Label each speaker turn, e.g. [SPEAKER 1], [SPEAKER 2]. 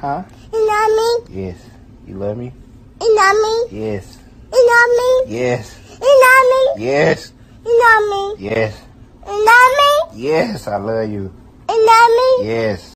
[SPEAKER 1] Huh? You love
[SPEAKER 2] me? Yes. You love me?
[SPEAKER 1] You love me? Yes. You love me? Yes. You love me? Yes. You love
[SPEAKER 3] me? Yes. You love me? Yes, I love you.
[SPEAKER 1] You love me? Yes.